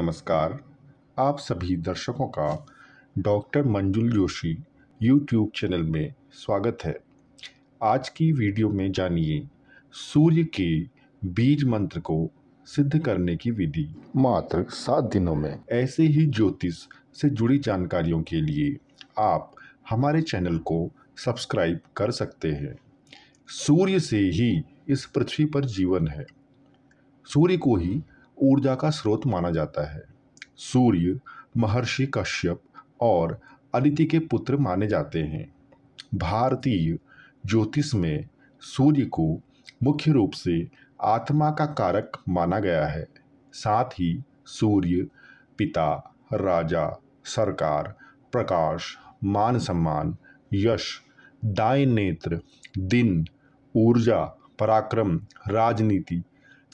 नमस्कार आप सभी दर्शकों का डॉक्टर मंजुल जोशी यूट्यूब चैनल में स्वागत है आज की वीडियो में जानिए सूर्य के बीज मंत्र को सिद्ध करने की विधि मात्र सात दिनों में ऐसे ही ज्योतिष से जुड़ी जानकारियों के लिए आप हमारे चैनल को सब्सक्राइब कर सकते हैं सूर्य से ही इस पृथ्वी पर जीवन है सूर्य को ही ऊर्जा का स्रोत माना जाता है सूर्य महर्षि कश्यप और अदिति के पुत्र माने जाते हैं भारतीय ज्योतिष में सूर्य को मुख्य रूप से आत्मा का कारक माना गया है साथ ही सूर्य पिता राजा सरकार प्रकाश मान सम्मान यश दाय नेत्र दिन ऊर्जा पराक्रम राजनीति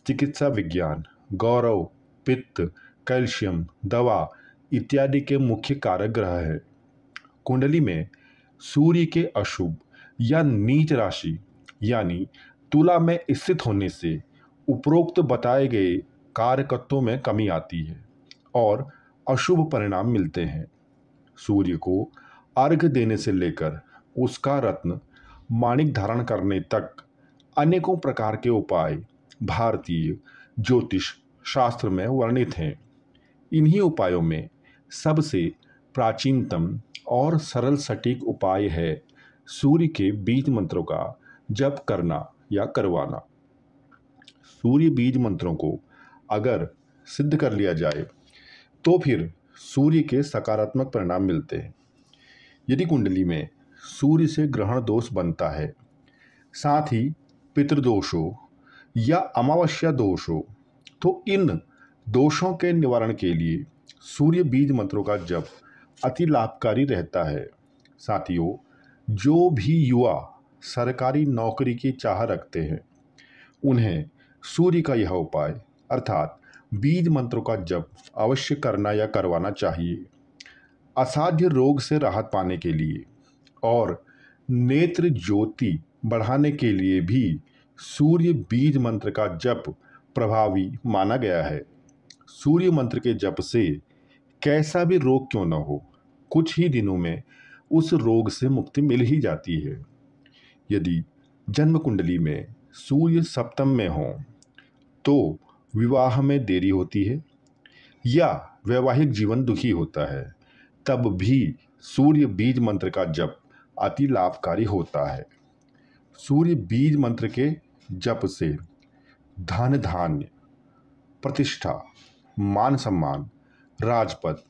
चिकित्सा विज्ञान गौरव पित्त कैल्शियम दवा इत्यादि के मुख्य कारक ग्रह है कुंडली में सूर्य के अशुभ या नीच राशि यानी तुला में स्थित होने से उपरोक्त बताए गए कार्यकत्वों में कमी आती है और अशुभ परिणाम मिलते हैं सूर्य को अर्घ देने से लेकर उसका रत्न माणिक धारण करने तक अनेकों प्रकार के उपाय भारतीय ज्योतिष शास्त्र में वर्णित हैं इन्हीं उपायों में सबसे प्राचीनतम और सरल सटीक उपाय है सूर्य के बीज मंत्रों का जप करना या करवाना सूर्य बीज मंत्रों को अगर सिद्ध कर लिया जाए तो फिर सूर्य के सकारात्मक परिणाम मिलते हैं यदि कुंडली में सूर्य से ग्रहण दोष बनता है साथ ही पितृदोषों या अमावस्या दोष हो तो इन दोषों के निवारण के लिए सूर्य बीज मंत्रों का जप अति लाभकारी रहता है साथियों जो भी युवा सरकारी नौकरी की चाह रखते हैं उन्हें सूर्य का यह उपाय अर्थात बीज मंत्रों का जप अवश्य करना या करवाना चाहिए असाध्य रोग से राहत पाने के लिए और नेत्र ज्योति बढ़ाने के लिए भी सूर्य बीज मंत्र का जप प्रभावी माना गया है सूर्य मंत्र के जप से कैसा भी रोग क्यों न हो कुछ ही दिनों में उस रोग से मुक्ति मिल ही जाती है यदि जन्म कुंडली में सूर्य सप्तम में हो तो विवाह में देरी होती है या वैवाहिक जीवन दुखी होता है तब भी सूर्य बीज मंत्र का जप अति लाभकारी होता है सूर्य बीज मंत्र के जप से धन धान्य प्रतिष्ठा मान सम्मान राजपद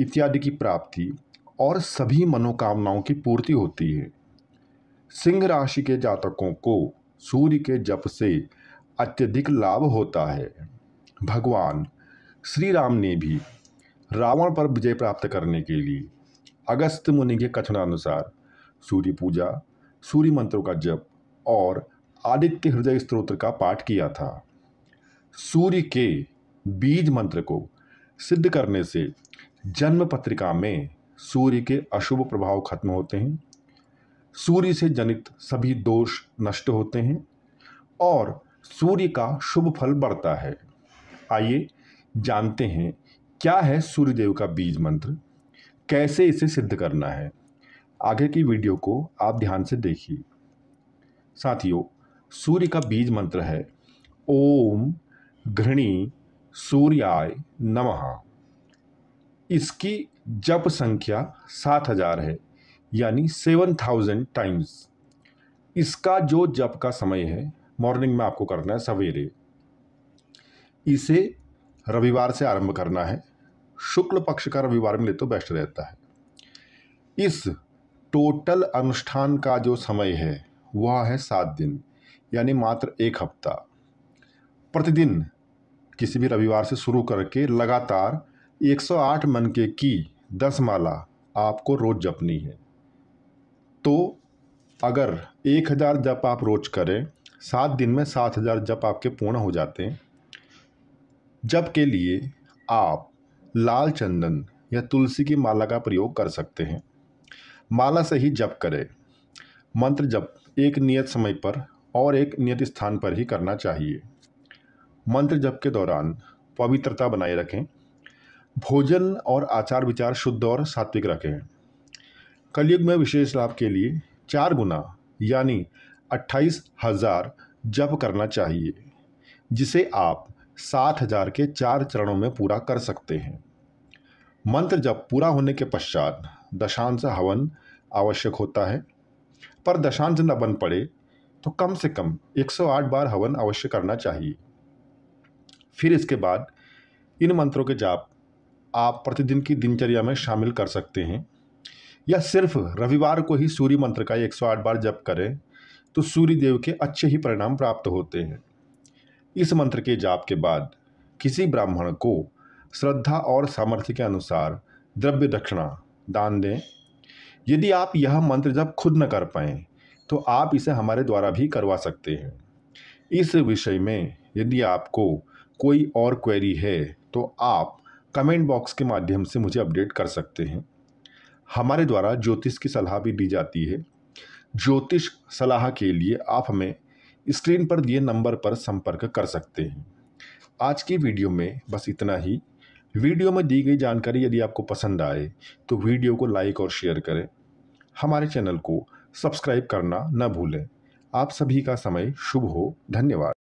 इत्यादि की प्राप्ति और सभी मनोकामनाओं की पूर्ति होती है सिंह राशि के जातकों को सूर्य के जप से अत्यधिक लाभ होता है भगवान श्री राम ने भी रावण पर विजय प्राप्त करने के लिए अगस्त मुनि के कथनानुसार सूर्य पूजा सूर्य मंत्रों का जप और आदित्य हृदय स्त्रोत्र का पाठ किया था सूर्य के बीज मंत्र को सिद्ध करने से जन्म पत्रिका में सूर्य के अशुभ प्रभाव खत्म होते हैं सूर्य से जनित सभी दोष नष्ट होते हैं और सूर्य का शुभ फल बढ़ता है आइए जानते हैं क्या है सूर्यदेव का बीज मंत्र कैसे इसे सिद्ध करना है आगे की वीडियो को आप ध्यान से देखिए साथियों सूर्य का बीज मंत्र है ओम घृणी सूर्याय नमः इसकी जप संख्या सात हजार है यानी सेवन थाउजेंड टाइम्स इसका जो जप का समय है मॉर्निंग में आपको करना है सवेरे इसे रविवार से आरंभ करना है शुक्ल पक्ष का रविवार में ले तो बेस्ट रहता है इस टोटल अनुष्ठान का जो समय है वह है सात दिन यानी मात्र एक हफ्ता प्रतिदिन किसी भी रविवार से शुरू करके लगातार 108 के की दस माला आपको रोज जपनी है तो अगर 1000 जप आप रोज करें सात दिन में 7000 जप आपके पूर्ण हो जाते हैं जप के लिए आप लाल चंदन या तुलसी की माला का प्रयोग कर सकते हैं माला से ही जप करें मंत्र जप एक नियत समय पर और एक नियत स्थान पर ही करना चाहिए मंत्र जप के दौरान पवित्रता बनाए रखें भोजन और आचार विचार शुद्ध और सात्विक रखें कलयुग में विशेष लाभ के लिए चार गुना यानी अट्ठाईस हजार जप करना चाहिए जिसे आप सात हजार के चार चरणों में पूरा कर सकते हैं मंत्र जप पूरा होने के पश्चात दशांश हवन आवश्यक होता है पर दशांश न बन पड़े तो कम से कम 108 बार हवन अवश्य करना चाहिए फिर इसके बाद इन मंत्रों के जाप आप प्रतिदिन की दिनचर्या में शामिल कर सकते हैं या सिर्फ रविवार को ही सूर्य मंत्र का 108 बार जप करें तो सूर्य देव के अच्छे ही परिणाम प्राप्त होते हैं इस मंत्र के जाप के बाद किसी ब्राह्मण को श्रद्धा और सामर्थ्य के अनुसार द्रव्य दक्षिणा दान दें यदि आप यह मंत्र जब खुद न कर पाएं तो आप इसे हमारे द्वारा भी करवा सकते हैं इस विषय में यदि आपको कोई और क्वेरी है तो आप कमेंट बॉक्स के माध्यम से मुझे अपडेट कर सकते हैं हमारे द्वारा ज्योतिष की सलाह भी दी जाती है ज्योतिष सलाह के लिए आप हमें स्क्रीन पर दिए नंबर पर संपर्क कर सकते हैं आज की वीडियो में बस इतना ही वीडियो में दी गई जानकारी यदि आपको पसंद आए तो वीडियो को लाइक और शेयर करें हमारे चैनल को सब्सक्राइब करना न भूलें आप सभी का समय शुभ हो धन्यवाद